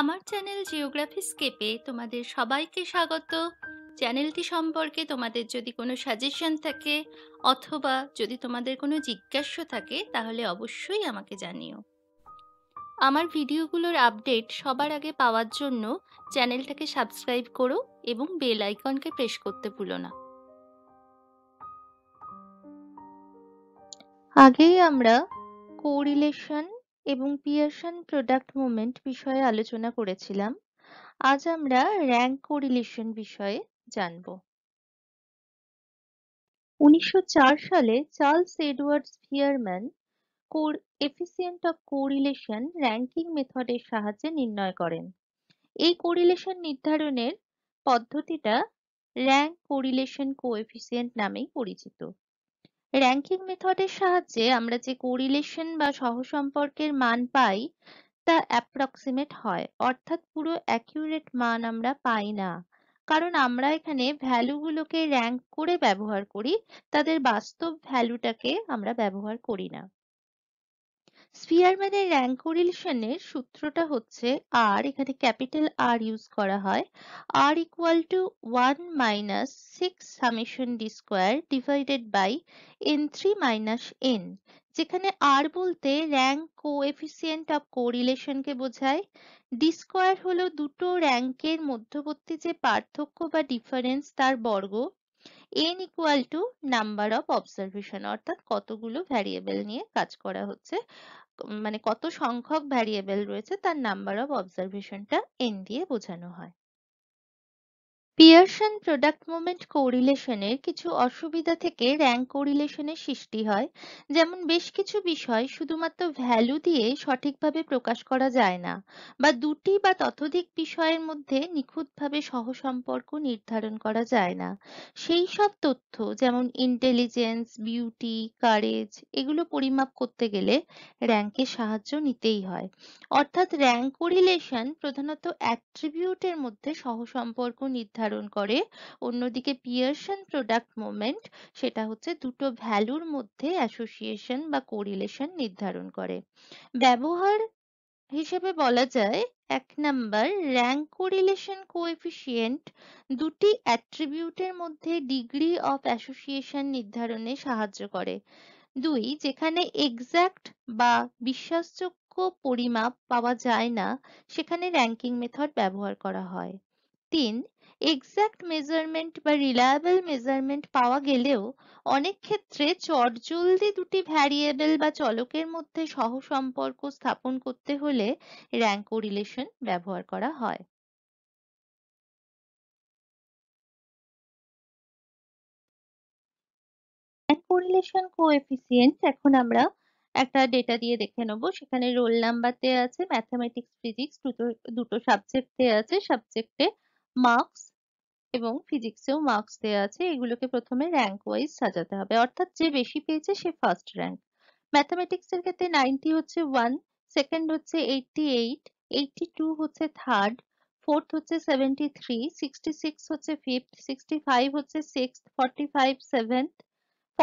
আমার channel geography স্কেপে তোমাদের সবাইকে স্বাগত চ্যানেলটি সম্পর্কে তোমাদের যদি কোনো সাজেশন থাকে অথবা যদি তোমাদের কোনো জিজ্ঞাসা থাকে তাহলে অবশ্যই আমাকে জানিও আমার ভিডিওগুলোর আপডেট সবার আগে পাওয়ার জন্য চ্যানেলটাকে সাবস্ক্রাইব করো এবং বেল আইকনকে প্রেস করতে ভুলো না আগেই আমরা কোরিলেশন এবং পিয়ারসন প্রোডাক্ট মুভমেন্ট বিষয়ে আলোচনা করেছিলাম আজ আমরা র্যাঙ্ক কোরিলেশন বিষয়ে জানব উনিশশো সালে Charles Edwards Spearman coefficient of correlation ranking মেথডের সাহায্যে নির্ণয় করেন এই কোরিলেশন নির্ধারণের পদ্ধতিটা র্যাঙ্ক কোরিলেশন কোএফিসিয়েন্ট নামেই পরিচিত র‍্যাঙ্কিং মেথডের সাহায্যে আমরা যে কোরিলেশন বা সহসম্পর্কের মান পাই তা অ্যাপ্রক্সিমেট হয় অর্থাৎ পুরো অ্যাকিউরেট মান আমরা পাই না কারণ আমরা এখানে ভ্যালুগুলোকে র‍্যাঙ্ক করে ব্যবহার করি তাদের বাস্তব ভ্যালুটাকে আমরা ব্যবহার করি না স্পিয়ারম্যানের র্যাঙ্ক কোরিলেশনের সূত্রটা হচ্ছে আর এখানে ক্যাপিটাল আর ইউজ করা হয় R equal to one minus six summation D square divided by N three minus N যেখানে আর বলতে র্যাঙ্ক কোএফিসিয়েন্ট অফ কোরিলেশনকে বোঝায় ডি স্কোয়ার হলো দুটো র্যাঙ্কের মধ্যবর্তী যে পার্থক্য বা ডিফারেন্স তার বর্গ n equal to number of observation অর্থাৎ কতগুলো ভ্যারিয়েবল নিয়ে কাজ করা হচ্ছে মানে কত সংখ্যক variable রয়েছে তার নাম্বার অফ টা এন দিয়ে বোঝানো হয় পিয়ারসন প্রোডাক্ট মোমেন্ট কোরিলেশনের কিছু অসুবিধা থেকে র্যাঙ্ক কোরিলেশনের সৃষ্টি হয় যেমন বেশ কিছু বিষয় শুধুমাত্র ভ্যালু দিয়ে সঠিকভাবে প্রকাশ করা যায় না বা দুটি বা ততোধিক বিষয়ের মধ্যে নিখুঁতভাবে সহসম্পর্ক নির্ধারণ করা যায় না সেই সব তথ্য যেমন ইন্টেলিজেন্স বিউটি কারেজ এগুলো পরিমাপ করতে গেলে র্যাঙ্কের সাহায্য নিতেই হয় অর্থাৎ র্যাঙ্ক কোরিলেশন প্রধানত অ্যাট্রিবিউটের মধ্যে সহসম্পর্ক নির্ধারণ নির্ধারণ করে অন্যদিকে পিয়ারসন প্রোডাক্ট মোমেন্ট সেটা হচ্ছে দুটো ভ্যালুর মধ্যে অ্যাসোসিয়েশন বা কোরিলেশন নির্ধারণ করে ব্যবহার হিসেবে বলা যায় এক নাম্বার র্যাঙ্ক কোরিলেশন কোএফিসিয়েন্ট দুটি অ্যাট্রিবিউটের মধ্যে ডিগ্রি অফ অ্যাসোসিয়েশন নির্ধারণে সাহায্য করে দুই যেখানে এক্সাক্ট বা বিশ্বাসযোগ্য পরিমাপ পাওয়া যায় না সেখানে র্যাঙ্কিং মেথড ব্যবহার করা হয় তিন এক্সাক্ট মেজারমেন্ট বা রিলায়েবল মেজারমেন্ট পাওয়া গেলেও অনেক ক্ষেত্রে চটজলদি দুটি ভ্যারিয়েবল বা চলকের মধ্যে সহসম্পর্ক স্থাপন করতে হলে র্যাঙ্ক কোরিলেশন ব্যবহার করা হয় র্যাঙ্ক কোরিলেশন কোএফিসিয়েন্ট এখন আমরা একটা ডেটা দিয়ে দেখে নেব সেখানে রোল নাম্বার দেওয়া আছে ম্যাথামেটিক্স ফিজিক্স দুটো দুটো সাবজেক্টে আছে সাবজেক্টে মার্কস এবং ফিজিক্সেও মার্কস দেওয়া আছে এগুলোকে প্রথমে র্যাঙ্ক ওয়াইজ সাজাতে হবে অর্থাৎ যে বেশি পেয়েছে সে ফার্স্ট র্যাঙ্ক ম্যাথামেটিক্স এর ক্ষেত্রে নাইনটি হচ্ছে ওয়ান সেকেন্ড হচ্ছে এইটটি এইট এইটটি টু হচ্ছে থার্ড ফোর্থ হচ্ছে সেভেন্টি থ্রি সিক্সটি সিক্স হচ্ছে ফিফথ সিক্সটি ফাইভ হচ্ছে six forty five seventh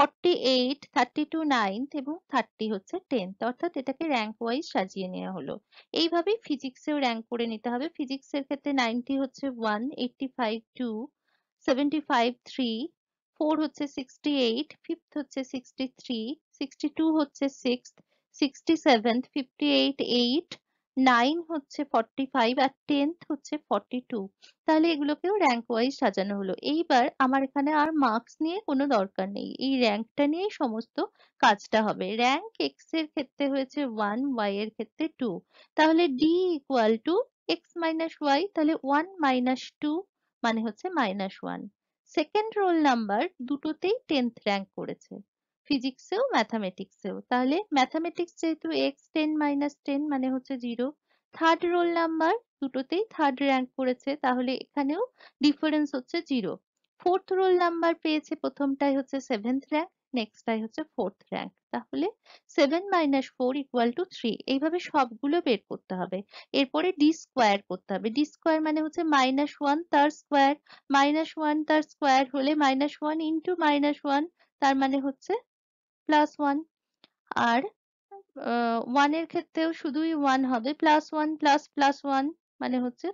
forty eight thirty two ninth এবং থার্টি হচ্ছে টেন্থ অর্থাৎ এটাকে র্যাঙ্ক ওয়াইজ সাজিয়ে নেওয়া হলো এইভাবেই ফিজিক্সেও র্যাঙ্ক করে নিতে হবে ফিজিক্সের ক্ষেত্রে নাইনটি হচ্ছে one eighty five two seventy five three four হচ্ছে সিক্সটি এইট ফিফথ হচ্ছে সিক্সটি থ্রি সিক্সটি টু হচ্ছে six sixty seventh fifty eight eight nine হচ্ছে ফাইভ আর টেন্থ হচ্ছে টু তাহলে এগুলোকেও র্যাঙ্ক ওয়াইজ সাজানো হলো এইবার আমার এখানে আর মার্কস নিয়ে কোনো দরকার নেই এই র্যাঙ্কটা নিয়েই সমস্ত কাজটা হবে র্যাঙ্ক এক্স এর ক্ষেত্রে হয়েছে ওয়ান ওয়াই এর ক্ষেত্রে টু তাহলে D equal to X minus Y তাহলে ওয়ান মাইনাস টু মানে হচ্ছে minus one second roll number দুটোতেই টেন্থ র্যাঙ্ক করেছে ফিজিক্সেও ম্যাথামেটিক্সেও তাহলে ম্যাথামেটিক্স যেহেতু এক্স টেন মাইনাস টেন মানে হচ্ছে জিরো থার্ড রোল নাম্বার দুটোতেই থার্ড র্যাঙ্ক করেছে তাহলে এখানেও ডিফারেন্স হচ্ছে জিরো ফোর্থ রোল নাম্বার পেয়েছে প্রথমটাই হচ্ছে সেভেন্থ র্যাঙ্ক নেক্সটটাই হচ্ছে ফোর্থ র্যাঙ্ক তাহলে seven minus four equal to three এইভাবে সবগুলো বের করতে হবে এরপরে ডি স্কোয়ার করতে হবে ডি স্কোয়ার মানে হচ্ছে মাইনাস ওয়ান তার স্কোয়ার মাইনাস ওয়ান তার স্কোয়ার হলে minus one into minus one তার মানে হচ্ছে প্লাস ওয়ান আর ওয়ানের ক্ষেত্রেও শুধুই ওয়ান হবে plus one plus plus one মানে হচ্ছে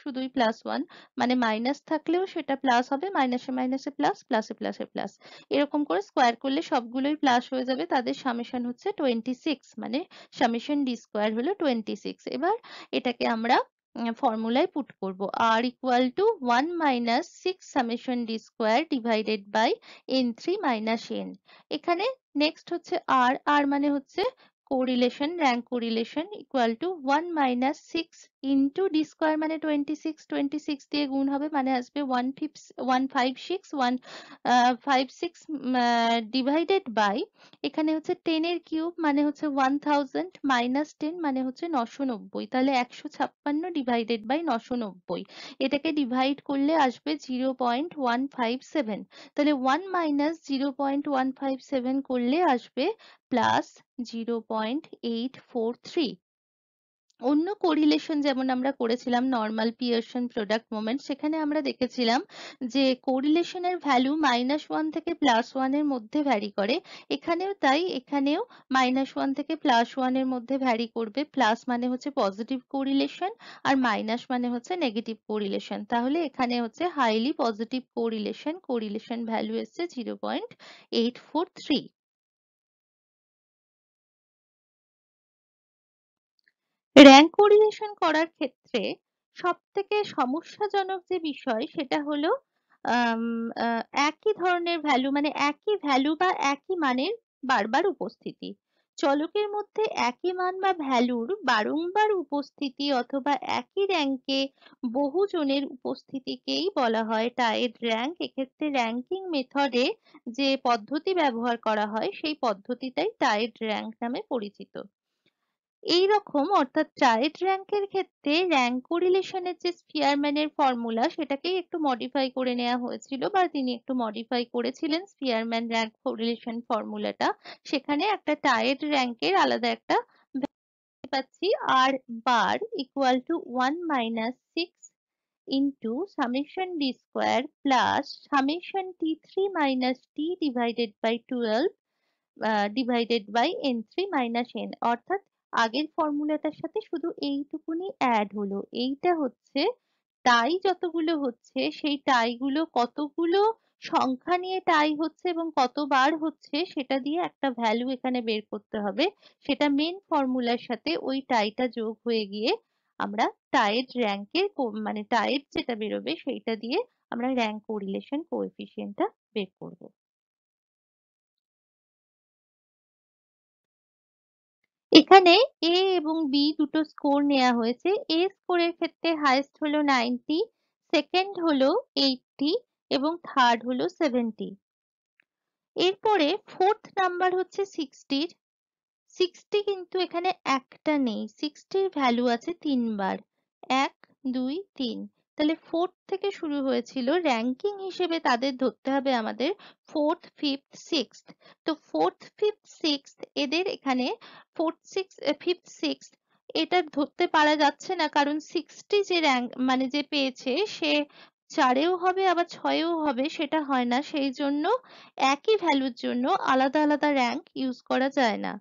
শুধুই প্লাস ওয়ান মানে মাইনাস থাকলেও সেটা প্লাস হবে মাইনাসে মাইনাসে প্লাস প্লাসে প্লাসে প্লাস এরকম করে স্কোয়ার করলে সবগুলোই প্লাস হয়ে যাবে তাদের সামেশন হচ্ছে টোয়েন্টি সিক্স মানে সামেশন ডি স্কোয়ার হলো টোয়েন্টি সিক্স এবার এটাকে আমরা ফর্মুলায় পুট করব R equal to one minus six summation D square divided by N three minus N এখানে নেক্সট হচ্ছে আর আর মানে হচ্ছে correlation rank correlation equal to one minus six into D square মানে টোয়েন্টি সিক্স টোয়েন্টি সিক্স দিয়ে গুণ হবে মানে আসবে ওয়ান ফিফ one five six one five six divided by এখানে হচ্ছে টেনের কিউব মানে হচ্ছে ওয়ান থাউজেন্ড মাইনাস টেন মানে হচ্ছে নশো নব্বই তাহলে একশো ছাপ্পান্ন ডিভাইডেড বাই নশো নব্বই এটাকে ডিভাইড করলে আসবে zero point one five seven তাহলে one minus zero point one five seven করলে আসবে plus zero point eight four three অন্য কোরিলেশন যেমন আমরা করেছিলাম নর্মাল পিয়ারসন প্রোডাক্ট মোমেন্ট সেখানে আমরা দেখেছিলাম যে কোরিলেশনের ভ্যালু মাইনাস ওয়ান থেকে প্লাস ওয়ানের মধ্যে ভ্যারি করে এখানেও তাই এখানেও মাইনাস ওয়ান থেকে প্লাস ওয়ানের মধ্যে ভ্যারি করবে প্লাস মানে হচ্ছে পজিটিভ কোরিলেশন আর মাইনাস মানে হচ্ছে নেগেটিভ কোরিলেশন তাহলে এখানে হচ্ছে highly positive correlation correlation value এসছে zero point eight four three rank পরিবেশন করার ক্ষেত্রে সব থেকে সমস্যাজনক যে বিষয় সেটা হলো একই ধরনের ভ্যালু মানে একই ভ্যালু বা একই মানের বারবার উপস্থিতি চলকের মধ্যে একই মান বা ভ্যালুর বারংবার উপস্থিতি অথবা একই র্যাঙ্কে বহুজনের উপস্থিতিকেই বলা হয় টাইড র্যাঙ্ক এক্ষেত্রে র্যাঙ্কিং মেথডে যে পদ্ধতি ব্যবহার করা হয় সেই পদ্ধতিটাই টাইড র্যাঙ্ক নামে পরিচিত এইরকম অর্থাৎ টাইট rank এর ক্ষেত্রে rank correlation এর যে Spearman এর formula সেটাকেই একটু modify করে নেওয়া হয়েছিল বা তিনি একটু modify করেছিলেন Spearman rank correlation formula টা সেখানে একটা টাইট rank এর আলাদা একটা পাচ্ছি আর বার equal to 1 minus 6 into summation d square plus summation t3 minus t divided by 12 uh, divided by n3 minus n অর্থাৎ আগের ফর্মুলাটার সাথে শুধু এইটুকুনি অ্যাড হলো এইটা হচ্ছে টাই যতগুলো হচ্ছে সেই টাইগুলো কতগুলো সংখ্যা নিয়ে টাই হচ্ছে এবং কতবার হচ্ছে সেটা দিয়ে একটা ভ্যালু এখানে বের করতে হবে সেটা মেন ফর্মুলার সাথে ওই টাইটা যোগ হয়ে গিয়ে আমরা টাইয়ের র্যাঙ্কের মানে টাইয়ের যেটা বেরোবে সেইটা দিয়ে আমরা র্যাঙ্ক কোরিলেশন কোএফিসিয়েন্টটা বের করবো এখানে এ এবং বি দুটো স্কোর নেওয়া হয়েছে এ স্কোরের ক্ষেত্রে হাইস্ট হলো নাইনটি সেকেন্ড হলো এইটটি এবং থার্ড হলো সেভেন্টি এরপরে ফোর্থ নাম্বার হচ্ছে সিক্সটির সিক্সটি কিন্তু এখানে একটা নেই সিক্সটির ভ্যালু আছে তিনবার এক দুই তিন তাহলে ফোর্থ থেকে শুরু হয়েছিল র্যাঙ্কিং হিসেবে তাদের ধরতে হবে আমাদের ফোর্থ ফিফথ সিক্স তো ফোর্থ ফিফথ সিক্স এদের এখানে ফোর্থ সিক্স ফিফথ সিক্স এটা ধরতে পারা যাচ্ছে না কারণ সিক্সটি যে র্যাঙ্ক মানে যে পেয়েছে সে চারেও হবে আবার ছয়েও হবে সেটা হয় না সেই জন্য একই ভ্যালুর জন্য আলাদা আলাদা র্যাঙ্ক ইউজ করা যায় না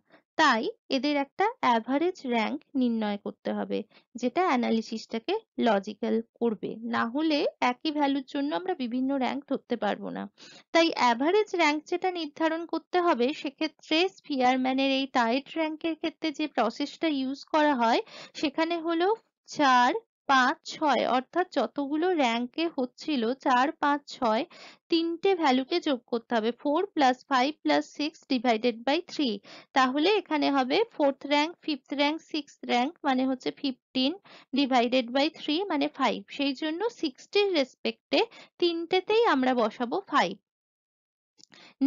তাই এদের একটা average rank নির্ণয় করতে হবে যেটা analysis টাকে logical করবে না হলে একই ভ্যালুর জন্য আমরা বিভিন্ন rank ধরতে পারবো না তাই average rank যেটা নির্ধারণ করতে হবে সেক্ষেত্রে sphere এর এই tight rank এর ক্ষেত্রে যে process টা use করা হয় সেখানে হলো চার পাঁচ ছয় অর্থাৎ যতগুলো rank এ হচ্ছিল চার পাঁচ ছয় তিনটে value কে যোগ করতে হবে four plus five plus six divided by three তাহলে এখানে হবে fourth rank fifth rank sixth rank মানে হচ্ছে fifteen divided by three মানে five সেই জন্য sixty এর respect এ তিনটেতেই আমরা বসাবো five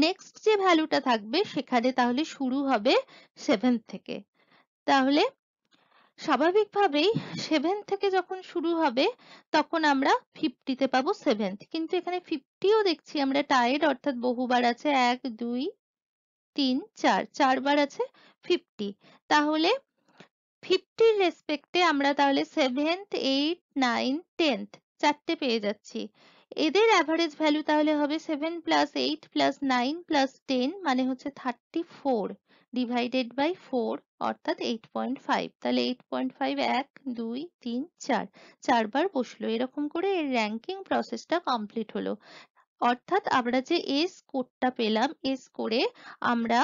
next যে value টা থাকবে সেখানে তাহলে শুরু হবে seven থেকে তাহলে স্বাভাবিকভাবেই সেভেন থেকে যখন শুরু হবে তখন আমরা ফিফটিতে পাবো সেভেন্থ কিন্তু এখানে ফিফটিও দেখছি আমরা টায়ার্ড অর্থাৎ বহুবার আছে এক দুই তিন চার চারবার আছে ফিফটি তাহলে ফিফটির রেসপেক্টে আমরা তাহলে সেভেন্থ এইট নাইন টেন্থ চারটে পেয়ে যাচ্ছি এদের অ্যাভারেজ ভ্যালু তাহলে হবে seven plus eight plus nine plus ten মানে হচ্ছে thirty four divided by four অর্থাৎ এইট পয়েন্ট ফাইভ তাহলে এইট পয়েন্ট ফাইভ এক দুই তিন চার চারবার বসলো এরকম করে এর র্যাঙ্কিং প্রসেসটা কমপ্লিট হলো অর্থাৎ আমরা যে এ স্কোরটা পেলাম এ স্কোরে আমরা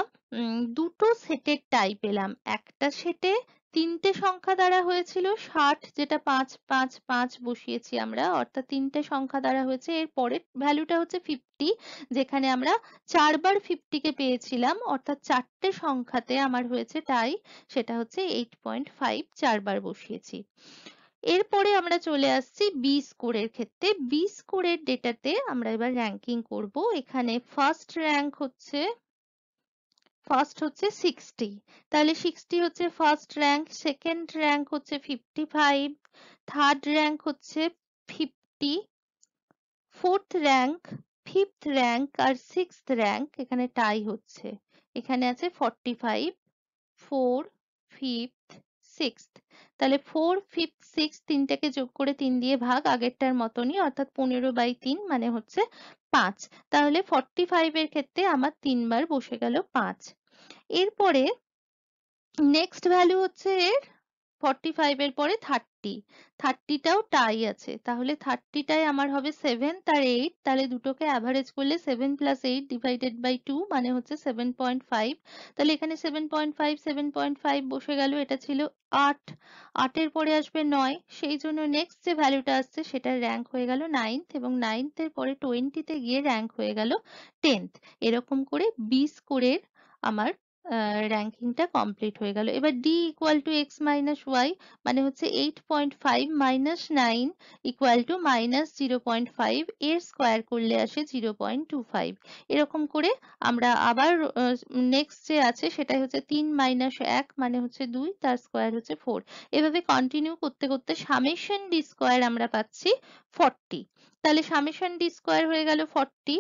দুটো সেটের টাই পেলাম একটা সেটে তিনটে সংখ্যা দ্বারা হয়েছিল ষাট যেটা পাঁচ পাঁচ পাঁচ বসিয়েছি আমরা অর্থাৎ তিনটে সংখ্যা দ্বারা হয়েছে এর পরের ভ্যালুটা হচ্ছে ফিফটি যেখানে আমরা চারবার ফিফটিকে পেয়েছিলাম অর্থাৎ চারটে সংখ্যাতে আমার হয়েছে তাই সেটা হচ্ছে এইট পয়েন্ট ফাইভ চারবার বসিয়েছি এরপরে আমরা চলে আসছি বি স্কোরের ক্ষেত্রে বি স্কোরের ডেটাতে আমরা এবার র্যাঙ্কিং করব এখানে ফার্স্ট র্যাঙ্ক হচ্ছে ফার্স্ট হচ্ছে সিক্সটি তাহলে সিক্সটি হচ্ছে ফার্স্ট র্যাঙ্ক সেকেন্ড র্যাঙ্ক হচ্ছে ফিফটি ফাইভ থার্ড র্যাঙ্ক হচ্ছে fifty fourth rank fifth rank আর সিক্স র্যাঙ্ক এখানে টাই হচ্ছে এখানে আছে forty five four fifth sixth তাহলে ফোর ফিফথ সিক্স তিনটাকে যোগ করে তিন দিয়ে ভাগ আগেরটার মতনই অর্থাৎ পনেরো বাই তিন মানে হচ্ছে পাঁচ তাহলে ফর্টি ফাইভ এর ক্ষেত্রে আমার তিনবার বসে গেল পাঁচ এরপরে নেক্সট ভ্যালু হচ্ছে এর ফর্টি ফাইভ এর পরে থার্টি থার্টিটাও টাই আছে তাহলে থার্টিটাই আমার হবে সেভেন তার এইট তাহলে দুটোকে অ্যাভারেজ করলে seven plus eight divided by two মানে হচ্ছে সেভেন পয়েন্ট ফাইভ তাহলে এখানে seven point five seven point five বসে গেল এটা ছিল আট আটের পরে আসবে নয় সেই জন্য নেক্সট যে ভ্যালুটা আসছে সেটা র্যাঙ্ক হয়ে গেল নাইন্থ এবং নাইন্থের পরে টোয়েন্টিতে গিয়ে র্যাঙ্ক হয়ে গেল টেন্থ এরকম করে বি স্কোরের আমার আহ র্যাঙ্কিংটা কমপ্লিট হয়ে গেল। এবার D equal to X minus Y মানে হচ্ছে eight point five minus nine equal to minus zero point five এর square করলে আসে zero point two five এরকম করে আমরা আবার next যে আছে সেটাই হচ্ছে তিন minus এক মানে হচ্ছে দুই তার square হচ্ছে four এভাবে continue করতে করতে summation D square আমরা পাচ্ছি forty তাহলে সামেশন ডি স্কোয়ার হয়ে গেল ফর্টি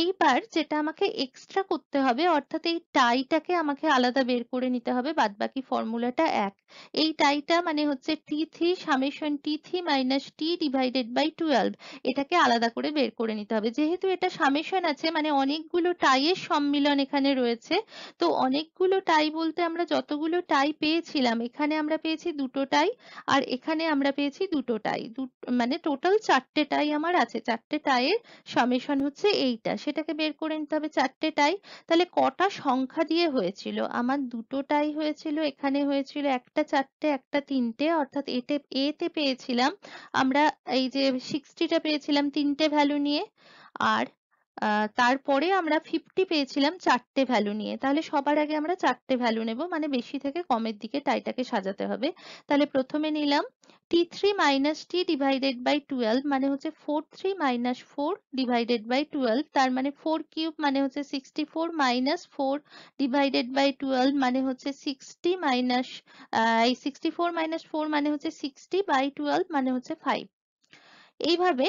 এইবার যেটা আমাকে এক্সট্রা করতে হবে অর্থাৎ এই টাইটাকে আমাকে আলাদা বের করে নিতে হবে বাদ বাকি ফর্মুলাটা এক এই টাইটা মানে হচ্ছে T three summation T three minus T divided by twelve এটাকে আলাদা করে বের করে নিতে হবে যেহেতু এটা সামেশন আছে মানে অনেকগুলো টাইয়ের সম্মিলন এখানে রয়েছে তো অনেকগুলো টাই বলতে আমরা যতগুলো টাই পেয়েছিলাম এখানে আমরা পেয়েছি দুটো টাই আর এখানে আমরা পেয়েছি দুটো টাই মানে টোটাল চারটে টাই আমার আছে চারটে টাইয়ের সামেশন হচ্ছে এইটা সেটাকে বের করে নিতে হবে চারটে টাই তাহলে কটা সংখ্যা দিয়ে হয়েছিল আমার দুটো টাই হয়েছিল এখানে হয়েছিল একটা চারটে একটা তিনটে অর্থাৎ এতে এতে পেয়েছিলাম আমরা এই যে সিক্সটিটা পেয়েছিলাম তিনটে ভ্যালু নিয়ে আর আহ তারপরে আমরা fifty পেয়েছিলাম চারটে value নিয়ে তাহলে সবার আগে আমরা চারটে value নেব মানে বেশি থেকে কমের দিকে tie টাকে সাজাতে হবে তাহলে প্রথমে নিলাম t three minus t divided by twelve মানে হচ্ছে four three minus four divided by twelve তার মানে four cube মানে হচ্ছে sixty four minus four divided by twelve মানে হচ্ছে sixty minus এই sixty four minus four মানে হচ্ছে sixty by twelve মানে হচ্ছে five এইভাবে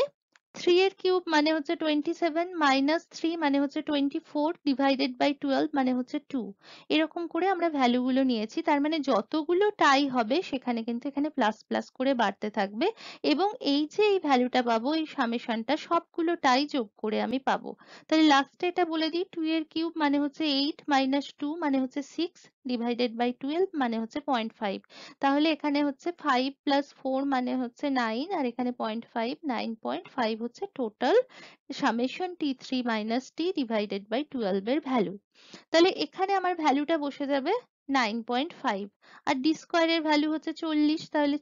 থ্রি এর কিউব মানে হচ্ছে টোয়েন্টি সেভেন মাইনাস থ্রি মানে হচ্ছে twenty four divided by twelve মানে হচ্ছে টু এরকম করে আমরা ভ্যালুগুলো নিয়েছি তার মানে যতগুলো টাই হবে সেখানে কিন্তু এখানে প্লাস প্লাস করে বাড়তে থাকবে এবং এই যে এই ভ্যালুটা পাবো এই সামেশনটা সবগুলো টাই যোগ করে আমি পাবো তাহলে লাস্টে এটা বলে দিই টু এর কিউব মানে হচ্ছে এইট মাইনাস টু মানে হচ্ছে সিক্স ডিভাইডেড বাই টুয়েলভ মানে হচ্ছে পয়েন্ট ফাইভ তাহলে এখানে হচ্ছে ফাইভ প্লাস ফোর মানে হচ্ছে নাইন আর এখানে point five nine point five হচ্ছে total summation T three minus T divided by twelve এর ভ্যালু তাহলে এখানে আমার ভ্যালুটা বসে যাবে নাইন পয়েন্ট ফাইভ আর ডি স্কোয়ারের ভ্যালু হচ্ছে চল্লিশ তাহলে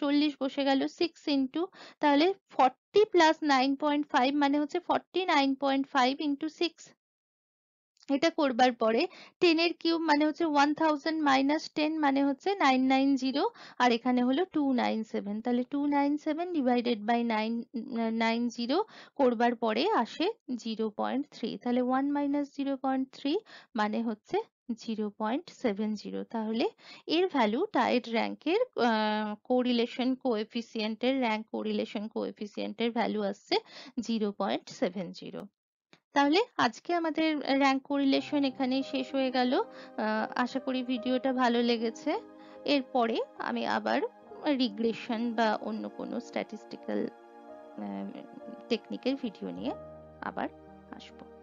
চল্লিশ বসে গেল সিক্স ইন্টু তাহলে forty plus nine point five মানে হচ্ছে forty nine point five into six এটা করবার পরে টেনের এর কিউব মানে হচ্ছে 1000 মাইনাস টেন মানে হচ্ছে জিরো আর এখানে হলো সেভেন তাহলে সেভেন ডিভাইডেড বাই জিরো করবার পরে আসে থ্রি তাহলে ওয়ান মাইনাস থ্রি মানে হচ্ছে জিরো তাহলে এর ভ্যালু টায়ার্ড র্যাঙ্কের কোরিলেশন কোএফিসিয়েন্টের র্যাঙ্ক কোরিলেশন কোএফিসিয়েন্টের ভ্যালু আসছে জিরো তাহলে আজকে আমাদের র্যাঙ্ক কোরিলেশন এখানেই শেষ হয়ে গেল আশা করি ভিডিওটা ভালো লেগেছে এরপরে আমি আবার রিগ্রেশন বা অন্য কোনো স্ট্যাটিস্টিক্যাল টেকনিকের ভিডিও নিয়ে আবার আসবো